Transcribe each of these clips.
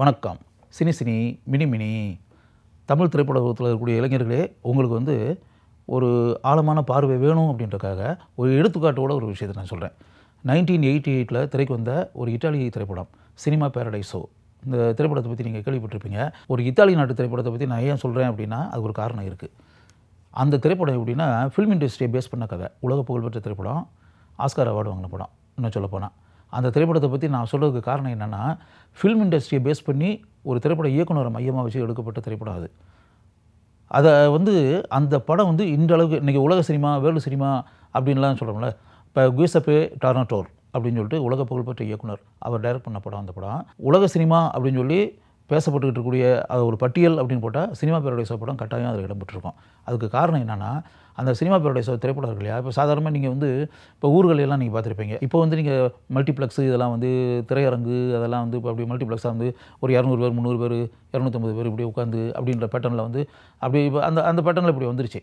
வணக்கம் cine cine mini mini Tamil திரைப்பட உலகத்தில் இருக்கக்கூடிய இளைஞர்களே உங்களுக்கு வந்து ஒரு ஆழமான பார்வை வேணும் அப்படின்றக்காக ஒரு எடுத்துக்காட்டோட ஒரு விஷயத்தை நான் சொல்கிறேன் நைன்டீன் எயிட்டி எயிட்டில் திரைக்கு வந்த ஒரு இத்தாலிய திரைப்படம் சினிமா பேரடைஸோ இந்த திரைப்படத்தை பற்றி நீங்கள் கேள்விப்பட்டிருப்பீங்க ஒரு இத்தாலி நாட்டு திரைப்படத்தை பற்றி நான் ஏன் சொல்கிறேன் அப்படின்னா அது ஒரு காரணம் இருக்குது அந்த திரைப்படம் எப்படின்னா ஃபில்ம் இண்டஸ்ட்ரியை பேஸ் பண்ண கதை உலக புகழ்பெற்ற திரைப்படம் ஆஸ்கார் அவார்டு வாங்கின படம் இன்னும் சொல்லப்போனால் அந்த திரைப்படத்தை பற்றி நான் சொல்கிறதுக்கு காரணம் என்னென்னா ஃபில்ம் இண்டஸ்ட்ரியை பேஸ் பண்ணி ஒரு திரைப்பட இயக்குனரை மையமாக வச்சு எடுக்கப்பட்ட திரைப்படம் அது அதை வந்து அந்த படம் வந்து இந்த அளவுக்கு இன்றைக்கி உலக சினிமா வேர்ல்டு சினிமா அப்படின்லாம் சொல்கிறோம்ல இப்போ குயசப்பே டார்னட்டோர் அப்படின்னு சொல்லிட்டு உலக புகழ்பெற்ற இயக்குனர் அவர் டைரக்ட் பண்ண படம் அந்த படம் உலக சினிமா அப்படின்னு சொல்லி பேசப்பட்டுக்கிட்டு இருக்கக்கூடிய அது ஒரு பட்டியல் அப்படின்னு போட்டால் சினிமா பேரடை படம் கட்டாயம் அதில் இடம்பெற்றிருக்கும் அதுக்கு காரணம் என்னென்னா அந்த சினிமா பேருடைய திரைப்படம் இருக்கு இல்லையா இப்போ சாதாரணமாக நீங்கள் வந்து இப்போ ஊர்களெல்லாம் நீங்கள் பார்த்துருப்பீங்க இப்போ வந்து நீங்கள் மல்டிப்ளெக்ஸ் இதெல்லாம் வந்து திரையரங்கு அதெல்லாம் வந்து இப்போ அப்படி மல்டிப்ளெக்ஸாக வந்து ஒரு இரநூறு பேர் முந்நூறு பேர் இரநூத்தம்பது பேர் இப்படி உட்காந்து அப்படின்ற பேட்டர்னில் வந்து அப்படி இப்போ அந்த அந்த பேட்டர்னில் இப்படி வந்துருச்சு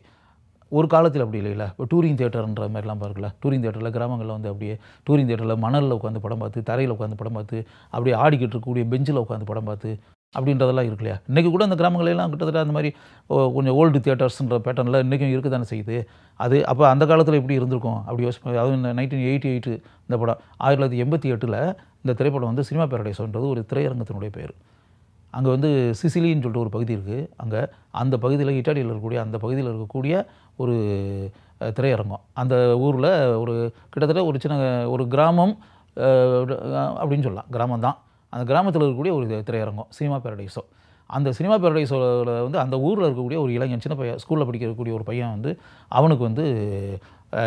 ஒரு காலத்தில் அப்படி இல்லைல்ல இப்போ டூரிங் தேட்டர்ன்ற மாதிரிலாம் பார்க்கல டூரிங் தேட்டரில் கிராமங்களில் வந்து அப்படியே டூரிங் தேட்டரில் மணலில் உட்காந்து படம் பார்த்து தரையில் உட்காந்து படம் பார்த்து அப்படியே ஆடிக்கிட்டு இருக்கக்கூடிய பெஞ்சில் உட்காந்து படம் பார்த்து அப்படின்றதெல்லாம் இருக்கு இல்லையா இன்றைக்கி கூட அந்த கிராமங்களெல்லாம் கிட்டத்தட்ட அந்த மாதிரி கொஞ்சம் ஓல்டு தியேட்டர்ஸுன்ற பேட்டர்னில் இன்றைக்கும் இருக்க தானே செய்யுது அது அப்போ அந்த காலத்தில் எப்படி இருந்திருக்கும் அப்படி யோசிப்போம் அதுவும் இந்த நைன்டீன் எயிட்டி எயிட்டு இந்த படம் ஆயிரத்தி தொள்ளாயிரத்தி எண்பத்தி எட்டில் இந்த திரைப்படம் வந்து சினிமா பேரடைஸ்ன்றது ஒரு திரையரங்கத்தினுடைய பேர் அங்கே வந்து சிசிலின்னு சொல்லிட்டு ஒரு பகுதி இருக்குது அங்கே அந்த பகுதியில் இட்டாலியில் இருக்கக்கூடிய அந்த பகுதியில் இருக்கக்கூடிய ஒரு திரையரங்கம் அந்த ஊரில் ஒரு கிட்டத்தட்ட ஒரு சின்ன ஒரு கிராமம் அப்படின்னு சொல்லலாம் கிராமம் தான் அந்த கிராமத்தில் இருக்கக்கூடிய ஒரு திரையரங்கம் சினிமா பேரடைஸோ அந்த சினிமா பேரடைஸோவில் வந்து அந்த ஊரில் இருக்கக்கூடிய ஒரு இளைஞன் சின்ன பையன் ஸ்கூலில் படிக்கக்கூடிய ஒரு பையன் வந்து அவனுக்கு வந்து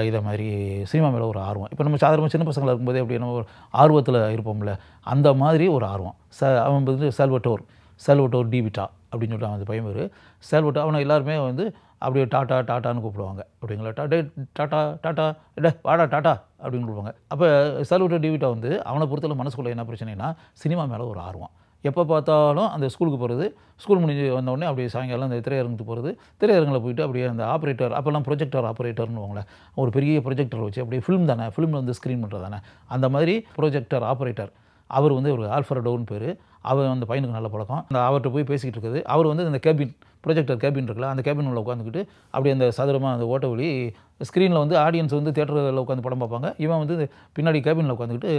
இதை மாதிரி சினிமா மேலே ஒரு ஆர்வம் இப்போ நம்ம சாதாரணமாக சின்ன பசங்களாக இருக்கும்போது அப்படி நம்ம ஒரு ஆர்வத்தில் இருப்போம்ல அந்த மாதிரி ஒரு ஆர்வம் ச அவன் வந்து செல்வட்டோர் செல்வட்டோர் டிவிட்டா அப்படின்னு சொல்லிட்டு அவன் பையன் பேர் செல்வட்டோ அவனை எல்லாருமே வந்து அப்படியே டாட்டா டாட்டான்னு கூப்பிடுவாங்க அப்படிங்களா டாடே டாட்டா டாட்டா டே வாடா டாட்டா அப்படின்னு கூப்பிடுவாங்க அப்போ சல்வட்ட டிவிட்டா வந்து அவனை பொறுத்தல மனசுக்குள்ளே என்ன பிரச்சனைனா சினிமா மேலே ஒரு ஆர்வம் எப்போ பார்த்தாலும் அந்த ஸ்கூலுக்கு போகிறது ஸ்கூல் முடிஞ்சு வந்தோடனே அப்படியே சாயங்காலம் அந்த திரையரங்கத்துக்கு போகிறது திரையரங்கில் போயிட்டு அப்படியே அந்த ஆப்ரேட்டர் அப்போல்லாம் ப்ரொஜெக்டர் ஆப்ரேட்டர்னு வாங்கல ஒரு பெரிய ப்ரொஜெக்டர் வச்சு அப்படியே ஃபிலிம் தானே ஃபிலிம் வந்து ஸ்க்ரீன் பண்ணுறது தானே அந்த மாதிரி ப்ரொஜெக்டர் ஆப்ரேட்டர் அவர் வந்து ஒரு ஆல்ஃபரடோன்னு பேர் அவர் அந்த பையனுக்கு நல்ல பழக்கம் அந்த அவர்கிட்ட போய் பேசிக்கிட்டு இருக்குது அவர் வந்து இந்த கேபின் ப்ரொஜெக்டர் கேபின் இருக்குல்ல அந்த கேபின் உள்ள உட்காந்துக்கிட்டு அப்படி அந்த சதுரமாக அந்த ஓட்ட வழி ஸ்க்ரீனில் வந்து ஆடியன்ஸ் வந்து தேட்டரில் உட்காந்து படம் பார்ப்பாங்க இவன் வந்து பின்னாடி கேபினில் உட்காந்துக்கிட்டு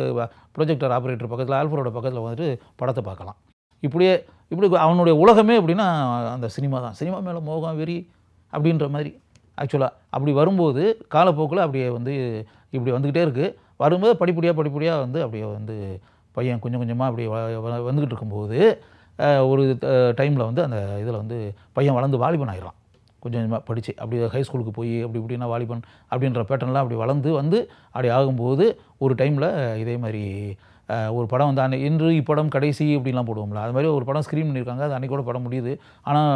ப்ரொஜெக்டர் ஆப்ரேட்டர் பக்கத்தில் ஆல்ஃபரோட பக்கத்தில் வந்துட்டு படத்தை பார்க்கலாம் இப்படியே இப்படி அவனுடைய உலகமே எப்படின்னா அந்த சினிமா தான் சினிமா மேலே மோகம் வெறி அப்படின்ற மாதிரி ஆக்சுவலாக அப்படி வரும்போது காலப்போக்கில் அப்படியே வந்து இப்படி வந்துக்கிட்டே இருக்குது வரும்போது படிப்படியாக படிப்படியாக வந்து அப்படியே வந்து பையன் கொஞ்சம் கொஞ்சமாக அப்படி வந்துக்கிட்டு இருக்கும்போது ஒரு டைமில் வந்து அந்த இதில் வந்து பையன் வளர்ந்து வாலிபன் ஆகிடலாம் கொஞ்சம் கொஞ்சமாக படித்து அப்படி ஹை ஸ்கூலுக்கு போய் அப்படி இப்படின்னா வாலிபன் அப்படின்ற பேட்டர்ன்லாம் அப்படி வளர்ந்து வந்து அப்படி ஆகும்போது ஒரு டைமில் இதே மாதிரி ஒரு படம் வந்து அன்னை இன்று இப்படம் கடைசி அப்படின்லாம் போடுவோம்ல அது மாதிரி ஒரு படம் ஸ்க்ரீன் பண்ணியிருக்காங்க அது கூட படம் முடியுது ஆனால்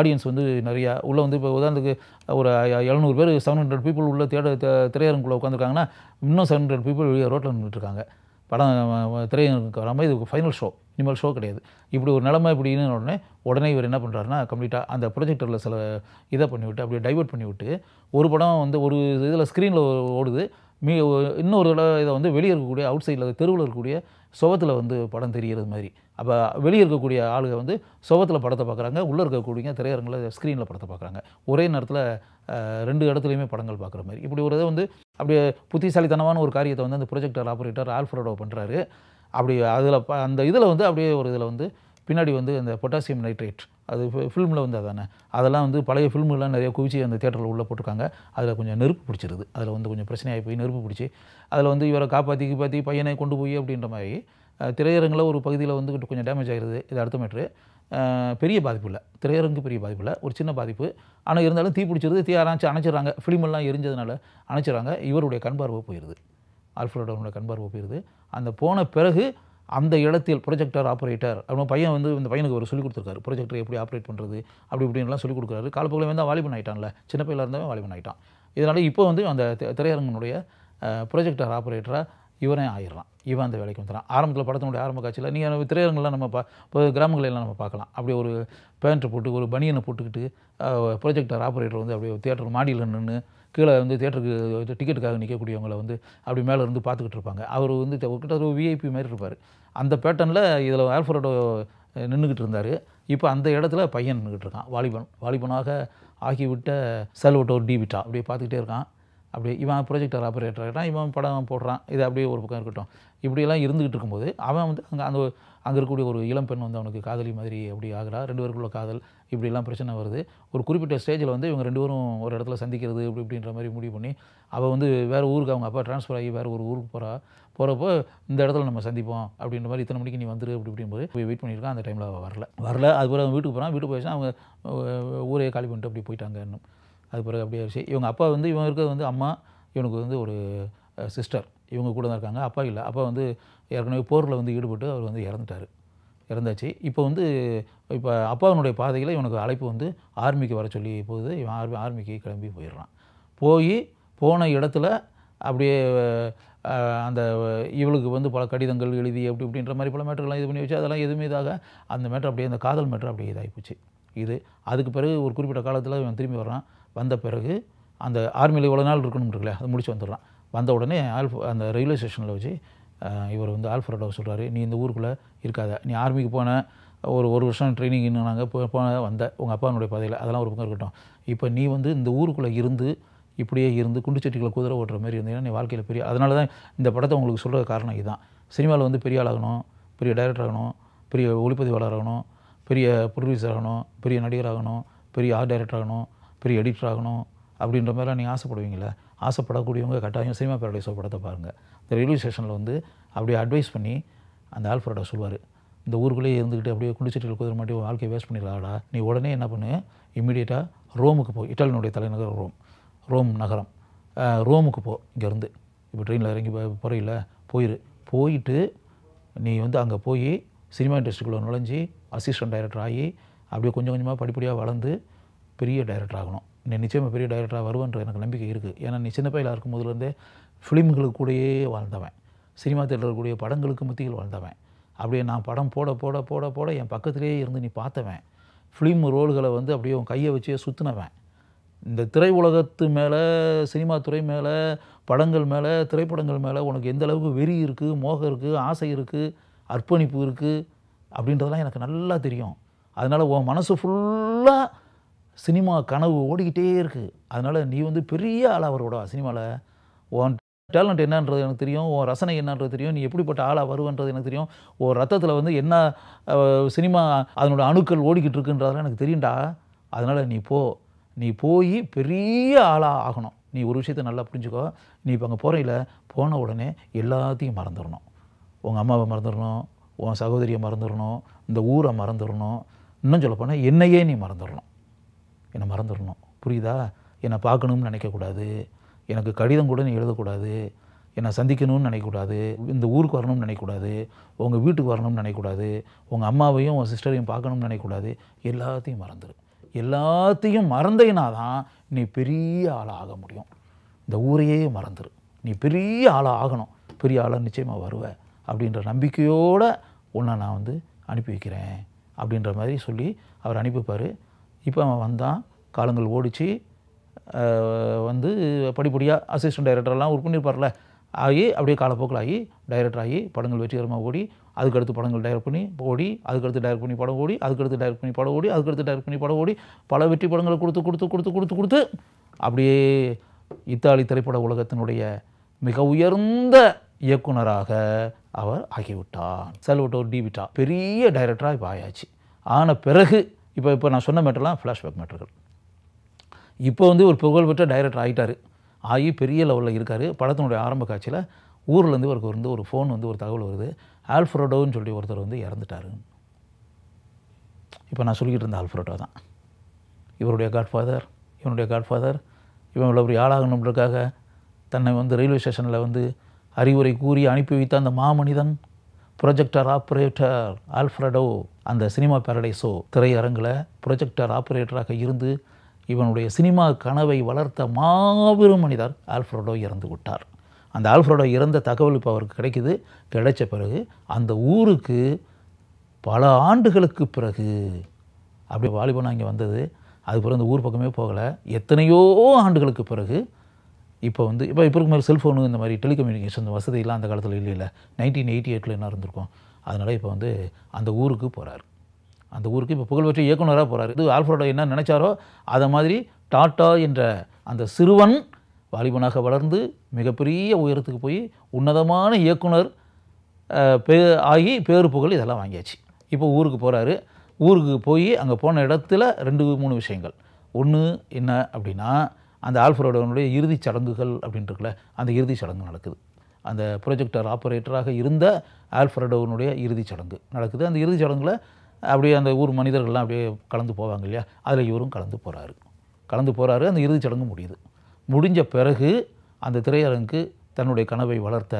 ஆடியன்ஸ் வந்து நிறையா உள்ளே வந்து இப்போ உதாரணத்துக்கு ஒரு எழுநூறு பேர் செவன் ஹண்ட்ரட் பீப்புள் உள்ள தேட திரையரங்குள்ளே உட்காந்துருக்காங்கன்னா இன்னும் செவன் ஹண்ட்ரட் பீப்புள் வெளியே ரோட்டில் நின்றுட்டுருக்காங்க படம் திரையரங்குக்கு வராமல் இது ஃபைனல் ஷோ இனிமேல் ஷோ கிடையாது இப்படி ஒரு நிலமை இப்படின்னு உடனே உடனே இவர் என்ன பண்ணுறாருனா கம்ப்ளீட்டாக அந்த ப்ரொஜெக்டரில் சில இதை பண்ணிவிட்டு அப்படியே டைவெர்ட் பண்ணிவிட்டு ஒரு படம் வந்து ஒரு இதில் ஸ்க்ரீனில் ஓடுது மீ இன்னொரு இதை வந்து வெளியே இருக்கக்கூடிய அவுட் சைடில் தெருவில் இருக்கக்கூடிய சுவத்தில் வந்து படம் தெரிகிறது மாதிரி அப்போ வெளியே இருக்கக்கூடிய ஆளுங்க வந்து சோகத்தில் படத்தை பார்க்குறாங்க உள்ளே இருக்கக்கூடிய திரையரங்கில் ஸ்க்ரீனில் படத்தை பார்க்குறாங்க ஒரே நேரத்தில் ரெண்டு இடத்துலையுமே படங்கள் பார்க்குற மாதிரி இப்படி ஒரு இதை வந்து அப்படியே புத்திசாலித்தனமான ஒரு காரியத்தை வந்து அந்த ப்ரொஜெக்டர் ஆப்ரேட்டர் ஆல்ஃபரடோ பண்ணுறாரு அப்படி அதில் அந்த இதில் வந்து அப்படியே ஒரு இதில் வந்து பின்னாடி வந்து அந்த பொட்டாசியம் நைட்ரேட் அது ஃபில்மில் வந்து அதானே அதெல்லாம் வந்து பழைய ஃபில்முலாம் நிறைய குவிச்சு அந்த தேட்டரில் உள்ளே போட்டிருக்காங்க அதில் கொஞ்சம் நெருப்பு பிடிச்சிருது அதில் வந்து கொஞ்சம் பிரச்சனையாகி போய் நெருப்பு பிடிச்சி அதில் வந்து இவரை காப்பாற்றி காப்பாற்றி பையனை கொண்டு போய் அப்படின்ற மாதிரி திரையரங்கில் ஒரு பகுதியில் வந்து கொஞ்சம் டேமேஜ் ஆகிடுது இது அடுத்த மேட்ரு பெரிய பாதிப்பு இல்லை திரையரங்கு பெரிய பாதிப்பு இல்லை ஒரு சின்ன பாதிப்பு ஆனால் இருந்தாலும் தீ பிடிச்சிருது தீ ஆரம்பிச்சு அணைச்சிடுறாங்க ஃபிலிமெல்லாம் எரிஞ்சதுனால அணைச்சிடுறாங்க இவருடைய கண்பார்வை போயிடுது கண் கண்பார்வை போயிடுது அந்த போன பிறகு அந்த இடத்தில் ப்ரொஜெக்டர் ஆப்ரேட்டர் அப்படின்னு பையன் வந்து இந்த பையனுக்கு ஒரு சொல்லிக் கொடுத்துருக்காரு ப்ரொஜெக்டர் எப்படி ஆப்ரேட் பண்ணுறது அப்படி இப்படின்னுலாம் சொல்லிக் கொடுக்குறாரு காலப்போக்கில் வந்து வாலிபன் ஆகிட்டான்ல சின்ன பையில இருந்தாலும் வாலிபன் ஆகிட்டான் இதனால் இப்போ வந்து அந்த திரையரங்கனுடைய ப்ரொஜெக்டர் ஆப்ரேட்டராக இவரே ஆயிடுறான் இவன் அந்த வேலைக்கு வந்துடுறான் ஆரம்பத்தில் படத்தினுடைய ஆரம்ப காட்சியில் நீங்கள் திரையரங்கெல்லாம் நம்ம பா இப்போ கிராமங்களெல்லாம் நம்ம பார்க்கலாம் அப்படியே ஒரு பேண்ட்டு போட்டு ஒரு பனியனை போட்டுக்கிட்டு ப்ரொஜெக்டர் ஆப்ரேட்டர் வந்து அப்படியே தேட்டர் மாடியில் நின்று கீழே வந்து தேட்டருக்கு டிக்கெட்டுக்காக நிற்கக்கூடியவங்களை வந்து அப்படி மேலே இருந்து பார்த்துக்கிட்டு இருப்பாங்க அவர் வந்து கிட்ட ஒரு விஐபி மாதிரி இருப்பார் அந்த பேட்டனில் இதில் ஆல்ஃபரோட நின்றுக்கிட்டு இருந்தார் இப்போ அந்த இடத்துல பையன் நின்றுக்கிட்டு இருக்கான் வாலிபன் வாலிபனாக ஆகிவிட்ட செல்வட்டோர் டிவிட்டா அப்படியே பார்த்துக்கிட்டே இருக்கான் அப்படி இவன் ப்ரொஜெக்டர் ஆப்ரேட்டர் இவன் படம் போடுறான் இது அப்படியே ஒரு பக்கம் இருக்கட்டும் இப்படியெல்லாம் இருந்துக்கிட்டு இருக்கும்போது அவன் வந்து அங்கே அந்த அங்கே இருக்கக்கூடிய ஒரு இளம் பெண் வந்து அவனுக்கு காதலி மாதிரி அப்படி ஆகிறா ரெண்டு பேருக்குள்ள காதல் இப்படிலாம் பிரச்சனை வருது ஒரு குறிப்பிட்ட ஸ்டேஜில் வந்து இவங்க ரெண்டு பேரும் ஒரு இடத்துல சந்திக்கிறது இப்படி இப்படின்ற மாதிரி முடிவு பண்ணி அவள் வந்து வேறு ஊருக்கு அவங்க அப்பா ட்ரான்ஸ்ஃபர் ஆகி வேறு ஒரு ஊருக்கு போகிறா போகிறப்போ இந்த இடத்துல நம்ம சந்திப்போம் அப்படின்ற மாதிரி இத்தனை மணிக்கு நீ வந்துரு அப்படி இப்படிம்போது போய் வெயிட் பண்ணியிருக்கான் அந்த டைமில் அவள் வரல வரல அதுக்கப்புறம் வீட்டுக்கு போகிறான் வீட்டுக்கு போயிடுச்சுன்னா அவங்க ஊரே காலி பண்ணிட்டு அப்படி போயிட்டாங்க இன்னும் அது பிறகு அப்படியே இவங்க அப்பா வந்து இவங்க இருக்கிறது வந்து அம்மா இவனுக்கு வந்து ஒரு சிஸ்டர் இவங்க கூட தான் இருக்காங்க அப்பா இல்லை அப்பா வந்து ஏற்கனவே போரில் வந்து ஈடுபட்டு அவர் வந்து இறந்துட்டார் இறந்தாச்சு இப்போ வந்து இப்போ அப்பாவினுடைய பாதையில் இவனுக்கு அழைப்பு வந்து ஆர்மிக்கு வர சொல்லி போகுது இவன் ஆர்மி ஆர்மிக்கு கிளம்பி போயிடுறான் போய் போன இடத்துல அப்படியே அந்த இவளுக்கு வந்து பல கடிதங்கள் எழுதி அப்படி இப்படின்ற மாதிரி பல மேட்டர்லாம் இது பண்ணி வச்சு அதெல்லாம் எதுவுமே இதாக அந்த மேட்ரு அப்படியே அந்த காதல் மேட்ரு அப்படியே இதாகிப்போச்சு இது அதுக்கு பிறகு ஒரு குறிப்பிட்ட காலத்தில் இவன் திரும்பி வர்றான் வந்த பிறகு அந்த ஆர்மியில் இவ்வளோ நாள் இருக்கணும் இருக்குல்ல அது முடிச்சு வந்துடலாம் வந்த உடனே ஆல்ஃப் அந்த ரயில்வே ஸ்டேஷனில் வச்சு இவர் வந்து ஆல்ஃபரோட சொல்கிறாரு நீ இந்த ஊருக்குள்ளே இருக்காத நீ ஆர்மிக்கு போன ஒரு ஒரு வருஷம் ட்ரைனிங் நாங்கள் போன வந்த உங்கள் அப்பானுடைய பதவியில் அதெல்லாம் ஒரு பக்கம் இருக்கட்டும் இப்போ நீ வந்து இந்த ஊருக்குள்ளே இருந்து இப்படியே இருந்து குண்டுச்சட்டிகளை குதிரை ஓட்டுற மாதிரி இருந்தீங்கன்னா நீ வாழ்க்கையில் பெரிய அதனால தான் இந்த படத்தை உங்களுக்கு சொல்கிற காரணம் இதுதான் சினிமாவில் வந்து பெரிய ஆளாகணும் பெரிய டைரக்டர் ஆகணும் பெரிய ஒளிப்பதிவாளர் ஆகணும் பெரிய ப்ரொடியூசர் ஆகணும் பெரிய நடிகர் ஆகணும் பெரிய ஆர்ட் டைரக்டர் ஆகணும் பெரிய எடிட்டர் ஆகணும் அப்படின்ற மாதிரிலாம் நீங்கள் ஆசைப்படுவீங்களே ஆசைப்படக்கூடியவங்க கட்டாயம் சினிமா பேரடைஸோ படத்தை பாருங்கள் இந்த ரயில்வே ஸ்டேஷனில் வந்து அப்படியே அட்வைஸ் பண்ணி அந்த ஆல்ஃபரோட சொல்வார் இந்த ஊருக்குள்ளேயே இருந்துக்கிட்டு அப்படியே குடிச்சிட்டு குதிரை மாட்டி வாழ்க்கையை வேஸ்ட் பண்ணிடலாடா நீ உடனே என்ன பண்ணு இம்மிடியேட்டாக ரோமுக்கு போ இட்டாலியனுடைய தலைநகர் ரோம் ரோம் நகரம் ரோமுக்கு போ இங்கேருந்து இப்போ ட்ரெயினில் இறங்கி போகிறையில் போயிரு போயிட்டு நீ வந்து அங்கே போய் சினிமா இண்டஸ்ட்ரிக்குள்ளே நுழைஞ்சி அசிஸ்டன்ட் டைரக்டர் ஆகி அப்படியே கொஞ்சம் கொஞ்சமாக படிப்படியாக வளர்ந்து பெரிய டைரக்டர் ஆகணும் நீ நிச்சயமாக பெரிய டைரக்டராக வருவேன்ற எனக்கு நம்பிக்கை இருக்குது ஏன்னா நீ சின்ன பையலாக இருக்கும் போதுலேருந்தே ஃபிலிம்களுக்கு கூடயே வாழ்ந்தவன் சினிமா தேட்டர் கூடிய படங்களுக்கு மத்தியில் வாழ்ந்தவன் அப்படியே நான் படம் போட போட போட போட என் பக்கத்திலேயே இருந்து நீ பார்த்தவன் ஃபிலிம் ரோல்களை வந்து அப்படியே உன் கையை வச்சே சுற்றினவன் இந்த திரை உலகத்து மேலே சினிமா துறை மேலே படங்கள் மேலே திரைப்படங்கள் மேலே உனக்கு எந்த அளவுக்கு வெறி இருக்குது மோகம் இருக்குது ஆசை இருக்குது அர்ப்பணிப்பு இருக்குது அப்படின்றதெல்லாம் எனக்கு நல்லா தெரியும் அதனால் உன் மனசு ஃபுல்லாக சினிமா கனவு ஓடிக்கிட்டே இருக்குது அதனால் நீ வந்து பெரிய ஆளாக வருவடா சினிமாவில் உன் டேலண்ட் என்னன்றது எனக்கு தெரியும் உன் ரசனை என்னன்றது தெரியும் நீ எப்படிப்பட்ட ஆளாக வருவன்றது எனக்கு தெரியும் ஒரு ரத்தத்தில் வந்து என்ன சினிமா அதனோட அணுக்கள் ஓடிக்கிட்டு இருக்குன்றதெல்லாம் எனக்கு தெரியும்டா அதனால் நீ போ நீ போய் பெரிய ஆளாக ஆகணும் நீ ஒரு விஷயத்த நல்லா புரிஞ்சுக்கோ நீ இப்போ அங்கே போகிறையில் போன உடனே எல்லாத்தையும் மறந்துடணும் உங்கள் அம்மாவை மறந்துடணும் உன் சகோதரியை மறந்துடணும் இந்த ஊரை மறந்துடணும் இன்னும் சொல்லப்போனால் என்னையே நீ மறந்துடணும் என்னை மறந்துடணும் புரியுதா என்னை பார்க்கணும்னு நினைக்கக்கூடாது எனக்கு கடிதம் கூட நீ எழுதக்கூடாது என்னை சந்திக்கணும்னு நினைக்கக்கூடாது இந்த ஊருக்கு வரணும்னு நினைக்கக்கூடாது உங்கள் வீட்டுக்கு வரணும்னு நினைக்கக்கூடாது உங்கள் அம்மாவையும் உங்கள் சிஸ்டரையும் பார்க்கணும்னு நினைக்கக்கூடாது எல்லாத்தையும் மறந்துடு எல்லாத்தையும் மறந்தீங்கன்னா தான் நீ பெரிய ஆளாக ஆக முடியும் இந்த ஊரையே மறந்துடு நீ பெரிய ஆளாக ஆகணும் பெரிய ஆளாக நிச்சயமாக வருவ அப்படின்ற நம்பிக்கையோடு உன்னை நான் வந்து அனுப்பி வைக்கிறேன் அப்படின்ற மாதிரி சொல்லி அவர் அனுப்பிப்பார் இப்போ அவன் வந்தான் காலங்கள் ஓடிச்சு வந்து படிப்படியாக அசிஸ்டன்ட் டைரக்டர்லாம் ஒர்க் பண்ணியிருப்பார்ல ஆகி அப்படியே காலப்போக்கில் ஆகி டைரக்டர் ஆகி படங்கள் வெற்றிகரமாக ஓடி அதுக்கடுத்து படங்கள் டைரக்ட் பண்ணி ஓடி அதுக்கடுத்து டைரக்ட் பண்ணி படம் ஓடி அதுக்கடுத்து டைரக்ட் பண்ணி படம் ஓடி அதுக்கடுத்து டைரக்ட் பண்ணி படம் ஓடி பல வெற்றி படங்களை கொடுத்து கொடுத்து கொடுத்து கொடுத்து கொடுத்து அப்படியே இத்தாலி திரைப்பட உலகத்தினுடைய மிக உயர்ந்த இயக்குனராக அவர் ஆகிவிட்டார் செல்வட்டோர் டிவிட்டா பெரிய டைரக்டராக இப்போ ஆயாச்சு ஆன பிறகு இப்போ இப்போ நான் சொன்ன மேட்டர்லாம் ஃப்ளாஷ்பேக் மேட்டர்கள் இப்போ வந்து ஒரு புகழ்பெற்ற டைரக்டர் ஆகிட்டார் ஆகி பெரிய லெவலில் இருக்கார் படத்தினுடைய ஆரம்ப காட்சியில் ஊர்லேருந்து இவருக்கு வந்து ஒரு ஃபோன் வந்து ஒரு தகவல் வருது ஆல்ஃப்ரோடோன்னு சொல்லி ஒருத்தர் வந்து இறந்துட்டார் இப்போ நான் சொல்லிக்கிட்டு இருந்த ஆல்ஃப்ரோடோ தான் இவருடைய காட்ஃபாதர் இவனுடைய காட்ஃபாதர் இவன் இவ்வளோ ஒரு ஆளாகணுன்றதுக்காக தன்னை வந்து ரயில்வே ஸ்டேஷனில் வந்து அறிவுரை கூறி அனுப்பி வைத்த அந்த மாமனிதன் ப்ரொஜெக்டர் ஆப்ரேட்டர் ஆல்ஃப்ரடோ அந்த சினிமா பேரடைஸோ திரையரங்கில் ப்ரொஜெக்டர் ஆப்ரேட்டராக இருந்து இவனுடைய சினிமா கனவை வளர்த்த மாபெரும் மனிதர் ஆல்ஃப்ரடோ இறந்து விட்டார் அந்த ஆல்ஃப்ரடோ இறந்த தகவல் இப்போ அவருக்கு கிடைக்கிது கிடைச்ச பிறகு அந்த ஊருக்கு பல ஆண்டுகளுக்கு பிறகு அப்படி வாலிபனாக இங்கே வந்தது அதுக்கப்புறம் இந்த ஊர் பக்கமே போகலை எத்தனையோ ஆண்டுகளுக்கு பிறகு இப்போ வந்து இப்போ இப்போ இருக்க மாதிரி செல்ஃபோனு இந்த மாதிரி டெலிகம்யூனிகேஷன் வசதியெல்லாம் அந்த காலத்தில் இல்லை இல்லை நைன்டீன் எயிட்டி எயிட்டில் என்ன இருந்திருக்கும் அதனால் இப்போ வந்து அந்த ஊருக்கு போகிறார் அந்த ஊருக்கு இப்போ புகழ்பெற்ற இயக்குனராக போகிறார் இது ஆல்ஃபரோட என்ன நினச்சாரோ அதை மாதிரி டாட்டா என்ற அந்த சிறுவன் வாலிபனாக வளர்ந்து மிகப்பெரிய உயரத்துக்கு போய் உன்னதமான இயக்குனர் பே ஆகி பேரு புகழ் இதெல்லாம் வாங்கியாச்சு இப்போ ஊருக்கு போகிறாரு ஊருக்கு போய் அங்கே போன இடத்துல ரெண்டு மூணு விஷயங்கள் ஒன்று என்ன அப்படின்னா அந்த ஆல்ஃபரோடனுடைய இறுதிச் சடங்குகள் அப்படின்ட்டுருக்குல அந்த இறுதிச் சடங்கு நடக்குது அந்த ப்ரொஜெக்டர் ஆப்ரேட்டராக இருந்த ஆல்ஃபரடோவனுடைய இறுதிச் சடங்கு நடக்குது அந்த இறுதிச் சடங்கில் அப்படியே அந்த ஊர் மனிதர்கள்லாம் அப்படியே கலந்து போவாங்க இல்லையா அதில் இவரும் கலந்து போகிறாரு கலந்து போகிறாரு அந்த இறுதிச் சடங்கு முடியுது முடிஞ்ச பிறகு அந்த திரையரங்குக்கு தன்னுடைய கனவை வளர்த்த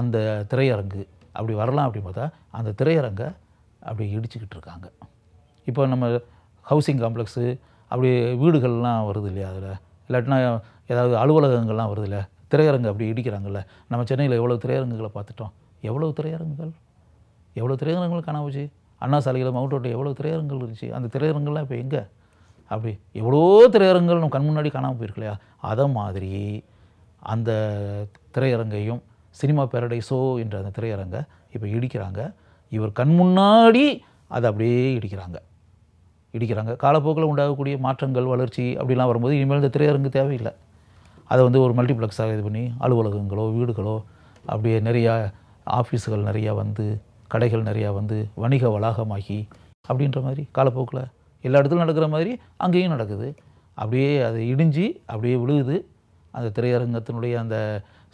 அந்த திரையரங்கு அப்படி வரலாம் அப்படின்னு பார்த்தா அந்த திரையரங்கை அப்படி இடிச்சுக்கிட்டு இருக்காங்க இப்போ நம்ம ஹவுசிங் காம்ப்ளெக்ஸு அப்படி வீடுகள்லாம் வருது இல்லையா அதில் இல்லாட்டினா ஏதாவது அலுவலகங்கள்லாம் வருதுல்ல திரையரங்கு அப்படி இடிக்கிறாங்கல்ல நம்ம சென்னையில் எவ்வளோ திரையரங்குகளை பார்த்துட்டோம் எவ்வளோ திரையரங்குகள் எவ்வளோ திரையரங்குகள் போச்சு அண்ணா சாலையில் மவுண்ட் எவ்வளோ திரையரங்குகள் இருந்துச்சு அந்த திரையரங்குலாம் இப்போ எங்கே அப்படி எவ்வளோ திரையரங்குகள் நம்ம கண் முன்னாடி காணாமல் போயிருக்கலையா அதை மாதிரி அந்த திரையரங்கையும் சினிமா பேரடைஸோ என்ற அந்த திரையரங்கை இப்போ இடிக்கிறாங்க இவர் கண் முன்னாடி அதை அப்படியே இடிக்கிறாங்க இடிக்கிறாங்க காலப்போக்கில் உண்டாகக்கூடிய மாற்றங்கள் வளர்ச்சி அப்படிலாம் வரும்போது இனிமேல் இந்த திரையரங்கு தேவையில்லை அதை வந்து ஒரு மல்டிப்ளெக்ஸாக இது பண்ணி அலுவலகங்களோ வீடுகளோ அப்படியே நிறையா ஆஃபீஸுகள் நிறையா வந்து கடைகள் நிறையா வந்து வணிக வளாகமாகி அப்படின்ற மாதிரி காலப்போக்கில் எல்லா இடத்துலையும் நடக்கிற மாதிரி அங்கேயும் நடக்குது அப்படியே அதை இடிஞ்சு அப்படியே விழுகுது அந்த திரையரங்கத்தினுடைய அந்த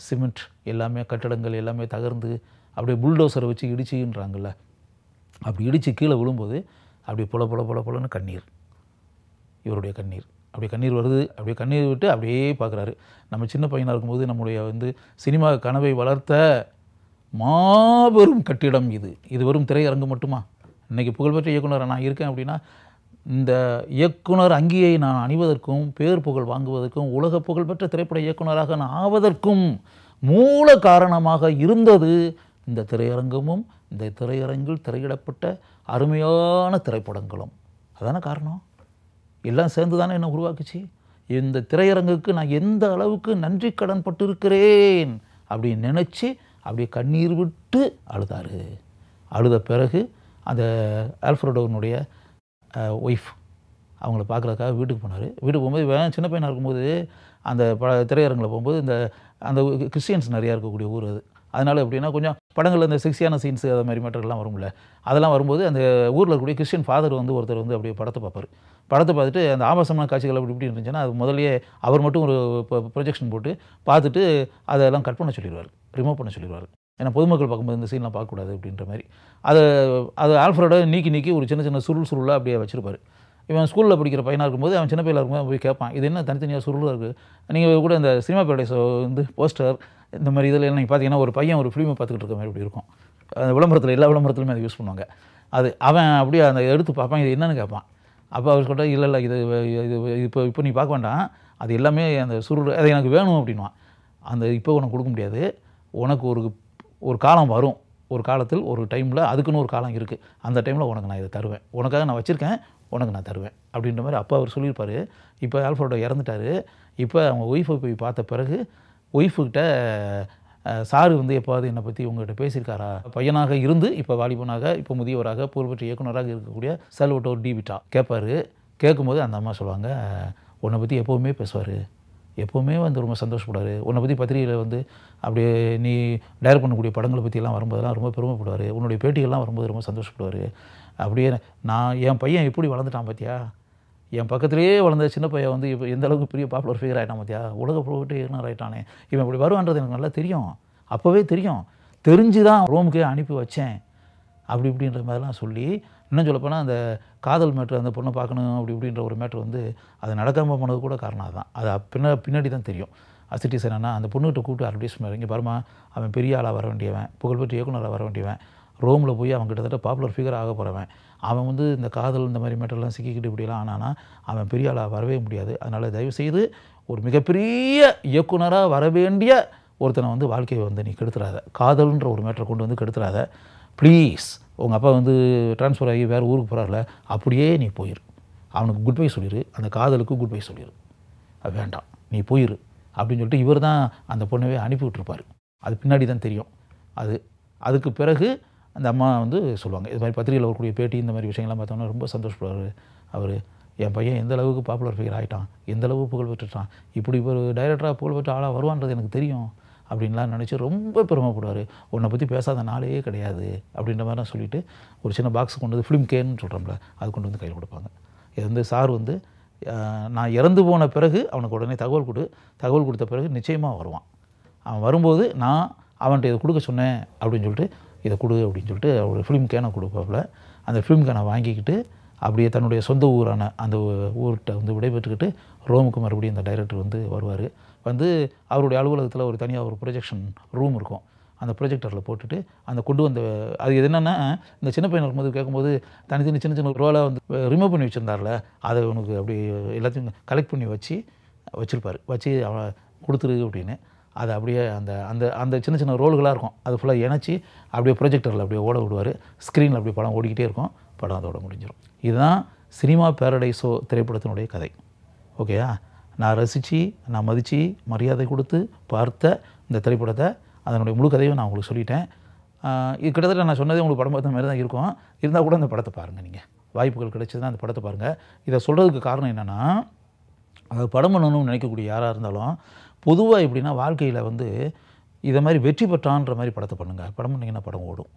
சிமெண்ட் எல்லாமே கட்டடங்கள் எல்லாமே தகர்ந்து அப்படியே புல்டோசரை வச்சு இடிச்சுன்றாங்கல்ல அப்படி இடித்து கீழே விழும்போது அப்படி புல புல புல புலன்னு கண்ணீர் இவருடைய கண்ணீர் அப்படியே கண்ணீர் வருது அப்படியே கண்ணீர் விட்டு அப்படியே பார்க்குறாரு நம்ம சின்ன பையனாக இருக்கும்போது நம்முடைய வந்து சினிமா கனவை வளர்த்த மாபெரும் கட்டிடம் இது இது வெறும் திரையரங்கு மட்டுமா இன்றைக்கி புகழ்பெற்ற இயக்குனர் நான் இருக்கேன் அப்படின்னா இந்த இயக்குனர் அங்கேயை நான் அணிவதற்கும் பேர் புகழ் வாங்குவதற்கும் உலக புகழ்பெற்ற திரைப்பட இயக்குனராக நான் ஆவதற்கும் மூல காரணமாக இருந்தது இந்த திரையரங்கமும் இந்த திரையரங்கில் திரையிடப்பட்ட அருமையான திரைப்படங்களும் அதான காரணம் எல்லாம் சேர்ந்து தானே என்னை உருவாக்குச்சு இந்த திரையரங்குக்கு நான் எந்த அளவுக்கு நன்றி கடன் பட்டிருக்கிறேன் அப்படின்னு நினச்சி அப்படியே கண்ணீர் விட்டு அழுதார் அழுத பிறகு அந்த ஆல்ஃபர்டோனுடைய ஒய்ஃப் அவங்கள பார்க்குறதுக்காக வீட்டுக்கு போனார் வீட்டுக்கு போகும்போது வேன் சின்ன பையனாக இருக்கும்போது அந்த ப திரையரங்கில் போகும்போது இந்த அந்த கிறிஸ்டியன்ஸ் நிறையா இருக்கக்கூடிய ஊர் அது அதனால் எப்படின்னா கொஞ்சம் படங்களில் இந்த செக்ஸியான சீன்ஸ் அது மாதிரி மேட்டர்கள்லாம் வரும்ல அதெல்லாம் வரும்போது அந்த ஊரில் இருக்கக்கூடிய கிறிஸ்டின் ஃபாதர் வந்து ஒருத்தர் வந்து அப்படியே படத்தை பார்ப்பார் படத்தை பார்த்துட்டு அந்த ஆபாசமான காட்சிகள் அப்படி இப்படி இருந்துச்சுன்னா அது முதலே அவர் மட்டும் ஒரு ப்ரொஜெக்ஷன் போட்டு பார்த்துட்டு அதெல்லாம் கட் பண்ண சொல்லிடுவார் ரிமூவ் பண்ண சொல்லிடுவார் ஏன்னா பொதுமக்கள் பார்க்கும்போது இந்த சீன்லாம் பார்க்கக்கூடாது அப்படின்ற மாதிரி அதை அது ஆல்ஃபரோட நீக்கி நீக்கி ஒரு சின்ன சின்ன சுருள் சுருளாக அப்படியே வச்சுருப்பார் இவன் ஸ்கூலில் படிக்கிற பையனாக இருக்கும்போது அவன் சின்ன பையனாக இருக்கும்போது போய் கேட்பான் இது என்ன தனித்தனியாக சுருளாக இருக்குது நீங்கள் கூட இந்த சினிமா பேரடைஸ் வந்து போஸ்டர் இந்த மாதிரி இதில் நீங்கள் பார்த்தீங்கன்னா ஒரு பையன் ஒரு ஃபிலிமை பார்த்துக்கிட்டு இருக்க மாதிரி இப்படி இருக்கும் அந்த விளம்பரத்தில் எல்லா விளம்பரத்துலையுமே அதை யூஸ் பண்ணுவாங்க அது அவன் அப்படியே அந்த எடுத்து பார்ப்பான் இது என்னென்னு கேட்பான் அப்போ அவர் சொல்கிறார் இல்லை இல்லை இது இது இப்போ இப்போ நீ பார்க்க வேண்டாம் அது எல்லாமே அந்த சுருள் அதை எனக்கு வேணும் அப்படின்வான் அந்த இப்போ உனக்கு கொடுக்க முடியாது உனக்கு ஒரு ஒரு காலம் வரும் ஒரு காலத்தில் ஒரு டைமில் அதுக்குன்னு ஒரு காலம் இருக்குது அந்த டைமில் உனக்கு நான் இதை தருவேன் உனக்காக நான் வச்சுருக்கேன் உனக்கு நான் தருவேன் அப்படின்ற மாதிரி அப்பா அவர் சொல்லியிருப்பார் இப்போ ஆல்ஃபர்டோ இறந்துட்டார் இப்போ அவங்க ஒய்ஃபை போய் பார்த்த பிறகு ஒய்ஃபுக்கிட்ட சாரு வந்து எப்போது என்னை பற்றி உங்கள்கிட்ட பேசியிருக்காரா பையனாக இருந்து இப்போ வாலிபனாக இப்போ முதியவராக புகழ்பெற்ற இயக்குநராக இருக்கக்கூடிய ஒரு டிபிட்டா கேட்பார் கேட்கும்போது அந்த அம்மா சொல்லுவாங்க உன்னை பற்றி எப்போவுமே பேசுவார் எப்போவுமே வந்து ரொம்ப சந்தோஷப்படுவார் உன்னை பற்றி பத்திரிகையில் வந்து அப்படியே நீ டைரக்ட் பண்ணக்கூடிய படங்களை பற்றியெல்லாம் வரும்போதெல்லாம் ரொம்ப பெருமைப்படுவார் உன்னுடைய பேட்டிகள்லாம் வரும்போது ரொம்ப சந்தோஷப்படுவார் அப்படியே நான் என் பையன் எப்படி வளர்ந்துட்டான் பார்த்தியா என் பக்கத்துலேயே வளர்ந்த சின்ன பையன் வந்து இப்போ எந்த அளவுக்கு பெரிய பாப்புலர் ஃபிகர் ஆகிட்டான் பார்த்தியா உலக புலவிட்டு இயக்குனர் ஆகிட்டானே இவன் இப்படி வருவான்றது எனக்கு நல்லா தெரியும் அப்போவே தெரியும் தெரிஞ்சு தான் ரூமுக்கே அனுப்பி வச்சேன் அப்படி இப்படின்ற மாதிரிலாம் சொல்லி இன்னும் சொல்லப்போனால் அந்த காதல் மேட்ரு அந்த பொண்ணை பார்க்கணும் அப்படி இப்படின்ற ஒரு மேட்ரு வந்து அது நடக்காமல் போனது கூட காரணம் அதுதான் அது பின்ன பின்னாடி தான் தெரியும் அசிட்டிஸ் என்னென்னா அந்த பொண்ணுகிட்ட கூப்பிட்டு அட்வர்டைஸ்மெண்ட் இங்கே பாருமா அவன் பெரிய ஆளாக வர வேண்டியவன் புகழ்பெற்ற இயக்குநராக வர வேண்டியவன் ரோமில் போய் அவன் கிட்டத்தட்ட பாப்புலர் ஃபிகர் ஆக போகிறவன் அவன் வந்து இந்த காதல் இந்த மாதிரி மேட்டர்லாம் சிக்கிக்கிட்டு இப்படிலாம் ஆனானா அவன் பெரிய ஆளாக வரவே முடியாது அதனால் தயவுசெய்து ஒரு மிகப்பெரிய இயக்குனராக வர வேண்டிய ஒருத்தனை வந்து வாழ்க்கையை வந்து நீ கெடுத்துடாத காதல்ன்ற ஒரு மேட்டரை கொண்டு வந்து கெடுத்துடாத ப்ளீஸ் உங்கள் அப்பா வந்து ட்ரான்ஸ்ஃபர் ஆகி வேறு ஊருக்கு போகிறாரில்ல அப்படியே நீ போயிரு அவனுக்கு குட் பை சொல்லிடு அந்த காதலுக்கு குட் பை சொல்லிடு அது வேண்டாம் நீ போயிரு அப்படின்னு சொல்லிட்டு இவர் தான் அந்த பொண்ணவே அனுப்பி விட்டுருப்பார் அது பின்னாடி தான் தெரியும் அது அதுக்கு பிறகு அந்த அம்மா வந்து சொல்லுவாங்க இது மாதிரி பத்திரிகையில் வரக்கூடிய பேட்டி இந்த மாதிரி விஷயங்கள்லாம் பார்த்தோம்னா ரொம்ப சந்தோஷப்படுவார் அவர் என் பையன் எந்த அளவுக்கு பாப்புலர் ஃபிகர் ஆகிட்டான் எந்த அளவு புகழ் பெற்றுட்டான் இப்படி ஒரு டைரக்டராக புகழ் பெற்ற ஆளாக வருவான்றது எனக்கு தெரியும் அப்படின்லாம் நினச்சி ரொம்ப பெருமைப்படுவார் உன்னை பற்றி பேசாத நாளே கிடையாது அப்படின்ற மாதிரிலாம் சொல்லிவிட்டு ஒரு சின்ன பாக்ஸ் கொண்டு வந்து ஃபிலிம் கேன்னு சொல்கிறோம்ல அது கொண்டு வந்து கையில் கொடுப்பாங்க இது வந்து சார் வந்து நான் இறந்து போன பிறகு அவனுக்கு உடனே தகவல் கொடு தகவல் கொடுத்த பிறகு நிச்சயமாக வருவான் அவன் வரும்போது நான் அவன்கிட்ட இதை கொடுக்க சொன்னேன் அப்படின்னு சொல்லிட்டு இதை கொடு அப்படின்னு சொல்லிட்டு ஒரு ஃபிலிம் கேனை கொடுப்பாப்புல அந்த ஃபிலிம் கேனை வாங்கிக்கிட்டு அப்படியே தன்னுடைய சொந்த ஊரான அந்த ஊர்கிட்ட வந்து விடைபெற்றுக்கிட்டு ரோமுக்கு மறுபடியும் அந்த டைரக்டர் வந்து வருவார் வந்து அவருடைய அலுவலகத்தில் ஒரு தனியாக ஒரு ப்ரொஜெக்ஷன் ரூம் இருக்கும் அந்த ப்ரொஜெக்டரில் போட்டுட்டு அந்த கொண்டு வந்த அது என்னென்னா இந்த சின்ன பையன் இருக்கும்போது கேட்கும்போது தனித்தனி சின்ன சின்ன ரோலாக வந்து ரிமூவ் பண்ணி வச்சுருந்தார்ல அதை உனக்கு அப்படி எல்லாத்தையும் கலெக்ட் பண்ணி வச்சு வச்சுருப்பார் வச்சு அவன் கொடுத்துரு அப்படின்னு அதை அப்படியே அந்த அந்த அந்த சின்ன சின்ன ரோல்களாக இருக்கும் அது ஃபுல்லாக இணைச்சி அப்படியே ப்ரொஜெக்டரில் அப்படியே ஓட விடுவார் ஸ்க்ரீனில் அப்படியே படம் ஓடிக்கிட்டே இருக்கும் படம் அதோட முடிஞ்சிடும் இதுதான் சினிமா பேரடைஸோ திரைப்படத்தினுடைய கதை ஓகேயா நான் ரசித்து நான் மதித்து மரியாதை கொடுத்து பார்த்த இந்த திரைப்படத்தை அதனுடைய முழு கதையும் நான் உங்களுக்கு சொல்லிட்டேன் இது கிட்டத்தட்ட நான் சொன்னதே உங்களுக்கு படம் பார்த்த மாதிரி தான் இருக்கும் இருந்தால் கூட அந்த படத்தை பாருங்கள் நீங்கள் வாய்ப்புகள் கிடைச்சதுன்னா அந்த படத்தை பாருங்கள் இதை சொல்கிறதுக்கு காரணம் என்னென்னா அது படம் பண்ணணும்னு நினைக்கக்கூடிய யாராக இருந்தாலும் பொதுவாக எப்படின்னா வாழ்க்கையில் வந்து இதை மாதிரி வெற்றி பெற்றான்ற மாதிரி படத்தை பண்ணுங்கள் படம் பண்ணிங்கன்னா படம் ஓடும்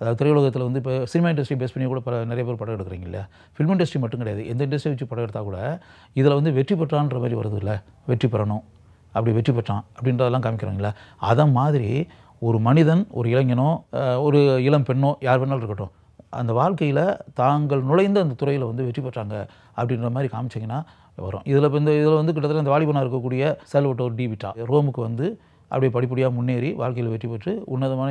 அதாவது திரையுலகத்தில் வந்து இப்போ சினிமா இண்டஸ்ட்ரி பேஸ் பண்ணி கூட பல நிறைய பேர் படம் எடுக்கிறீங்க இல்லையா ஃபிலிம் இண்டஸ்ட்ரி மட்டும் கிடையாது எந்த இண்டஸ்ட்ரி வச்சு படம் எடுத்தால் கூட இதில் வந்து வெற்றி பெற்றான்ற மாதிரி வருது இல்லை வெற்றி பெறணும் அப்படி வெற்றி பெற்றான் அப்படின்றதெல்லாம் காமிக்கிறாங்களா அதை மாதிரி ஒரு மனிதன் ஒரு இளைஞனோ ஒரு இளம் பெண்ணோ யார் வேணாலும் இருக்கட்டும் அந்த வாழ்க்கையில் தாங்கள் நுழைந்த அந்த துறையில் வந்து வெற்றி பெற்றாங்க அப்படின்ற மாதிரி காமிச்சிங்கன்னா வரும் இதில் இப்போ இந்த இதில் வந்து கிட்டத்தட்ட இந்த வாலிபனாக இருக்கக்கூடிய செல்வட்டோர் டிபிட்டா ரோமுக்கு வந்து அப்படியே படிப்படியாக முன்னேறி வாழ்க்கையில் வெற்றி பெற்று உன்னதமான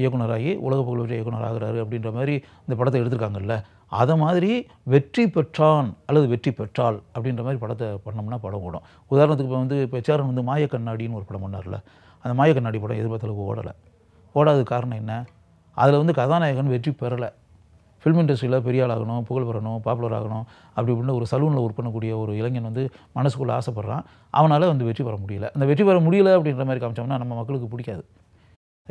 இயக்குனராகி உலக புகழ்பெற்ற இயக்குனர் ஆகிறாரு அப்படின்ற மாதிரி இந்த படத்தை எடுத்திருக்காங்கல்ல அதை மாதிரி வெற்றி பெற்றான் அல்லது வெற்றி பெற்றால் அப்படின்ற மாதிரி படத்தை பண்ணோம்னா படம் ஓடும் உதாரணத்துக்கு இப்போ வந்து இப்போ சேரன் வந்து மாய கண்ணாடின்னு ஒரு படம் பண்ணார்ல அந்த மாய கண்ணாடி படம் எதிர்பார்த்த அளவுக்கு ஓடலை ஓடாத காரணம் என்ன அதில் வந்து கதாநாயகன் வெற்றி பெறலை ஃபில்ம் இண்டஸ்ட்ரியில் பெரிய ஆள் ஆகணும் புகழ் பெறணும் பாப்புலர் ஆகணும் அப்படி இப்படின்னு ஒரு சலூனில் ஒர்க் பண்ணக்கூடிய ஒரு இளைஞன் வந்து மனசுக்குள்ளே ஆசைப்பட்றான் அவனால் வந்து வெற்றி பெற முடியல அந்த வெற்றி பெற முடியல அப்படின்ற மாதிரி காமிச்சோம்னா நம்ம மக்களுக்கு பிடிக்காது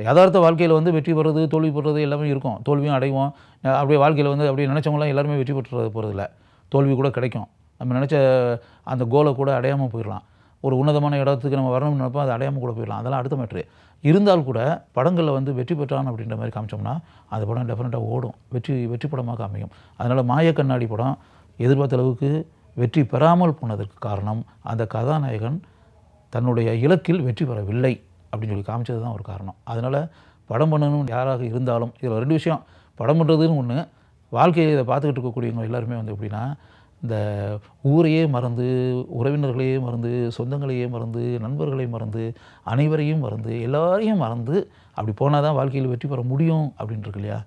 யதார்த்த வாழ்க்கையில் வந்து வெற்றி பெறது தோல்வி பெறது எல்லாமே இருக்கும் தோல்வியும் அடைவோம் அப்படியே வாழ்க்கையில் வந்து அப்படியே நினச்சவங்களாம் எல்லாருமே வெற்றி பெற்றுறது போகிறதில்ல தோல்வி கூட கிடைக்கும் நம்ம நினச்ச அந்த கோலை கூட அடையாமல் போயிடலாம் ஒரு உன்னதமான இடத்துக்கு நம்ம வரணும்னு நினைப்போம் அது அடையாமல் கூட போயிடலாம் அதெல்லாம் அடுத்த மேட்ரு இருந்தால் கூட படங்களில் வந்து வெற்றி பெற்றான் அப்படின்ற மாதிரி காமிச்சோம்னா அந்த படம் டெஃபினட்டாக ஓடும் வெற்றி வெற்றி படமாக அமையும் அதனால் மாய கண்ணாடி படம் எதிர்பார்த்த அளவுக்கு வெற்றி பெறாமல் போனதற்கு காரணம் அந்த கதாநாயகன் தன்னுடைய இலக்கில் வெற்றி பெறவில்லை அப்படின்னு சொல்லி காமிச்சது தான் ஒரு காரணம் அதனால் படம் பண்ணணும் யாராக இருந்தாலும் இதில் ரெண்டு விஷயம் படம் பண்ணுறதுன்னு ஒன்று வாழ்க்கையில் இதை பார்த்துக்கிட்டு இருக்கக்கூடியவங்க எல்லாருமே வந்து எப்படின்னா இந்த ஊரையே மறந்து உறவினர்களையே மறந்து சொந்தங்களையே மறந்து நண்பர்களை மறந்து அனைவரையும் மறந்து எல்லாரையும் மறந்து அப்படி போனால் தான் வாழ்க்கையில் வெற்றி பெற முடியும் அப்படின்ட்டு இல்லையா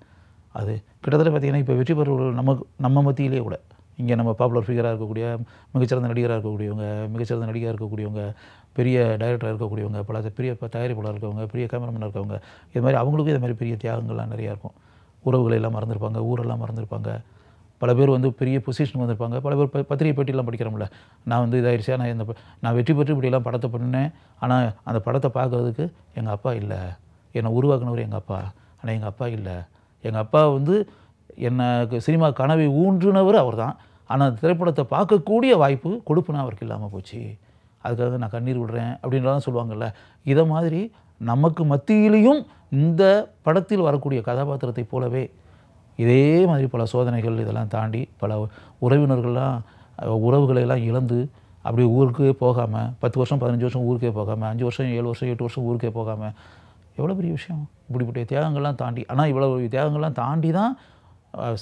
அது கிட்டத்தட்ட பார்த்திங்கன்னா இப்போ வெற்றி பெறவர்கள் நம்ம நம்ம மத்தியிலே கூட இங்கே நம்ம பாப்புலர் ஃபிகராக இருக்கக்கூடிய மிகச்சிறந்த நடிகராக இருக்கக்கூடியவங்க மிகச்சிறந்த நடிகாக இருக்கக்கூடியவங்க பெரிய டைரக்டராக இருக்கக்கூடியவங்க பல பெரிய தயாரிப்பாளர் இருக்கவங்க பெரிய கேமராமேனாக இருக்கவங்க இது மாதிரி அவங்களுக்கும் இது மாதிரி பெரிய தியாகங்கள்லாம் நிறையா இருக்கும் உறவுகளை எல்லாம் மறந்துருப்பாங்க ஊரெல்லாம் மறந்துருப்பாங்க பல பேர் வந்து பெரிய பொசிஷனுக்கு வந்திருப்பாங்க பல பேர் பத்திரிகை பேட்டிலாம் படிக்கிறோம்ல நான் வந்து இதாகிடுச்சா நான் இந்த நான் வெற்றி பெற்று இப்படியெல்லாம் படத்தை பண்ணேன் ஆனால் அந்த படத்தை பார்க்குறதுக்கு எங்கள் அப்பா இல்லை என்னை உருவாக்குனவர் எங்கள் அப்பா ஆனால் எங்கள் அப்பா இல்லை எங்கள் அப்பா வந்து என்னை சினிமா கனவை ஊன்றுனவர் அவர் தான் ஆனால் அந்த திரைப்படத்தை பார்க்கக்கூடிய வாய்ப்பு கொடுப்புனா அவருக்கு இல்லாமல் போச்சு அதுக்காக நான் கண்ணீர் விடுறேன் அப்படின்றதான் சொல்லுவாங்கள்ல இதை மாதிரி நமக்கு மத்தியிலையும் இந்த படத்தில் வரக்கூடிய கதாபாத்திரத்தை போலவே இதே மாதிரி பல சோதனைகள் இதெல்லாம் தாண்டி பல உறவினர்கள்லாம் உறவுகளையெல்லாம் இழந்து அப்படி ஊருக்கே போகாமல் பத்து வருஷம் பதினஞ்சு வருஷம் ஊருக்கே போகாமல் அஞ்சு வருஷம் ஏழு வருஷம் எட்டு வருஷம் ஊருக்கே போகாமல் எவ்வளோ பெரிய விஷயம் இப்படிப்பட்ட தியாகங்கள்லாம் தாண்டி ஆனால் இவ்வளோ தியாகங்கள்லாம் தாண்டி தான்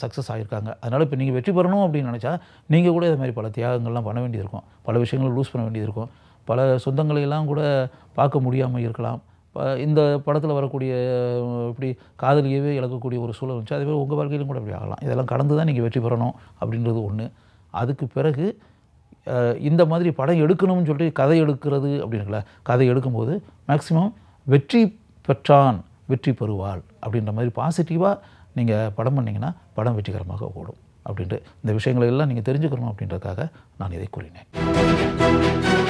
சக்ஸஸ் ஆகியிருக்காங்க அதனால் இப்போ நீங்கள் வெற்றி பெறணும் அப்படின்னு நினச்சா நீங்கள் கூட இதை மாதிரி பல தியாகங்கள்லாம் பண்ண வேண்டியிருக்கும் பல விஷயங்கள் லூஸ் பண்ண வேண்டியது இருக்கும் பல சொந்தங்களையெல்லாம் கூட பார்க்க முடியாமல் இருக்கலாம் இந்த படத்தில் வரக்கூடிய இப்படி காதலியவே இழக்கக்கூடிய ஒரு சூழல் இருந்துச்சு அதே மாதிரி உங்கள் வாழ்க்கையிலும் கூட அப்படி ஆகலாம் இதெல்லாம் கடந்து தான் நீங்கள் வெற்றி பெறணும் அப்படின்றது ஒன்று அதுக்கு பிறகு இந்த மாதிரி படம் எடுக்கணும்னு சொல்லிட்டு கதை எடுக்கிறது அப்படின்னுல கதை எடுக்கும்போது மேக்சிமம் வெற்றி பெற்றான் வெற்றி பெறுவாள் அப்படின்ற மாதிரி பாசிட்டிவாக நீங்கள் படம் பண்ணிங்கன்னா படம் வெற்றிகரமாக ஓடும் அப்படின்ட்டு இந்த விஷயங்களை எல்லாம் நீங்கள் தெரிஞ்சுக்கணும் அப்படின்றதுக்காக நான் இதை கூறினேன்